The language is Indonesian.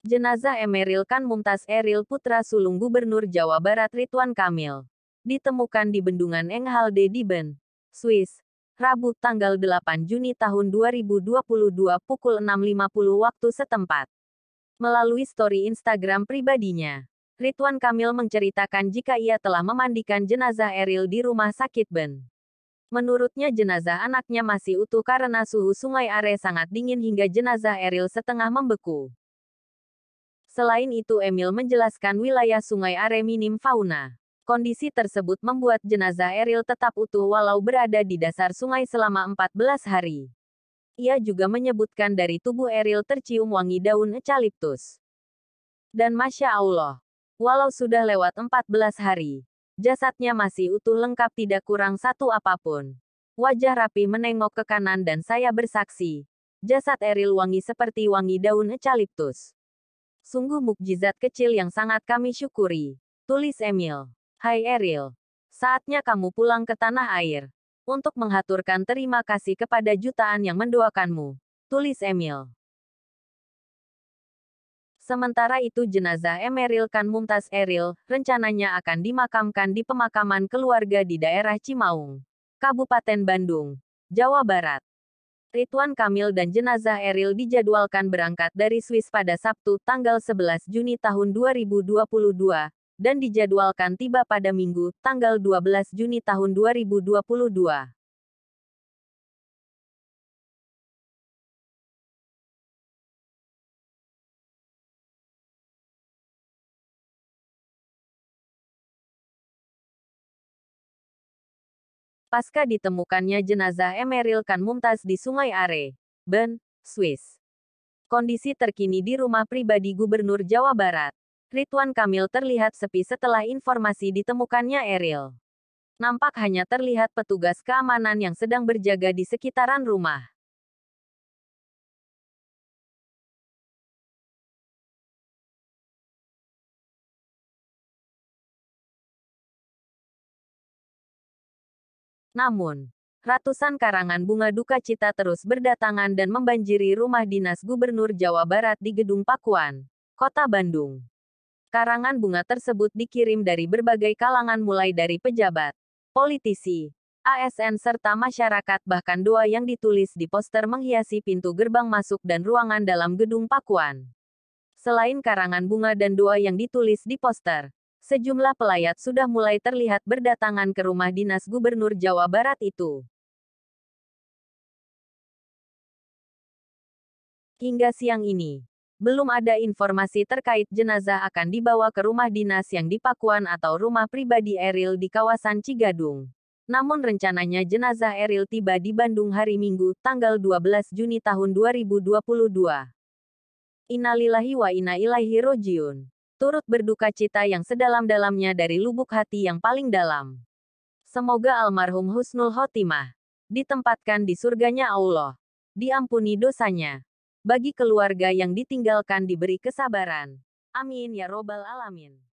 Jenazah Emeril Kan Mumtaz Eril putra sulung Gubernur Jawa Barat Ridwan Kamil. Ditemukan di bendungan Enghalde di Ben, Swiss, Rabu tanggal 8 Juni tahun 2022 pukul 6.50 waktu setempat. Melalui story Instagram pribadinya, Ridwan Kamil menceritakan jika ia telah memandikan jenazah Eril di rumah sakit Ben. Menurutnya jenazah anaknya masih utuh karena suhu sungai Are sangat dingin hingga jenazah Eril setengah membeku. Selain itu Emil menjelaskan wilayah sungai Are minim fauna. Kondisi tersebut membuat jenazah Eril tetap utuh walau berada di dasar sungai selama 14 hari. Ia juga menyebutkan dari tubuh Eril tercium wangi daun ecaliptus. Dan Masya Allah, walau sudah lewat 14 hari, jasadnya masih utuh lengkap tidak kurang satu apapun. Wajah rapi menengok ke kanan dan saya bersaksi. Jasad Eril wangi seperti wangi daun ecaliptus. Sungguh mukjizat kecil yang sangat kami syukuri. Tulis Emil. Hai Eril. Saatnya kamu pulang ke tanah air. Untuk menghaturkan terima kasih kepada jutaan yang mendoakanmu. Tulis Emil. Sementara itu jenazah Emeril Kan Mumtaz Eril rencananya akan dimakamkan di pemakaman keluarga di daerah Cimaung, Kabupaten Bandung, Jawa Barat. Rituan Kamil dan jenazah Eril dijadwalkan berangkat dari Swiss pada Sabtu tanggal 11 Juni tahun 2022 dan dijadwalkan tiba pada Minggu tanggal 12 Juni tahun 2022. pasca ditemukannya jenazah Emeril Kan Mumtaz di Sungai Are, Bern, Swiss. Kondisi terkini di rumah pribadi Gubernur Jawa Barat. Ridwan Kamil terlihat sepi setelah informasi ditemukannya Eril. Nampak hanya terlihat petugas keamanan yang sedang berjaga di sekitaran rumah. Namun, ratusan karangan bunga duka cita terus berdatangan dan membanjiri rumah dinas Gubernur Jawa Barat di Gedung Pakuan, Kota Bandung. Karangan bunga tersebut dikirim dari berbagai kalangan mulai dari pejabat, politisi, ASN serta masyarakat bahkan doa yang ditulis di poster menghiasi pintu gerbang masuk dan ruangan dalam gedung Pakuan. Selain karangan bunga dan doa yang ditulis di poster, sejumlah pelayat sudah mulai terlihat berdatangan ke rumah dinas Gubernur Jawa Barat itu. Hingga siang ini, belum ada informasi terkait jenazah akan dibawa ke rumah dinas yang di atau rumah pribadi Eril di kawasan Cigadung. Namun rencananya jenazah Eril tiba di Bandung hari Minggu, tanggal 12 Juni tahun 2022. Innalillahi wa inna ilaihi rojiun turut berduka cita yang sedalam-dalamnya dari lubuk hati yang paling dalam. Semoga almarhum Husnul Khotimah ditempatkan di surganya Allah, diampuni dosanya, bagi keluarga yang ditinggalkan diberi kesabaran. Amin ya robbal alamin.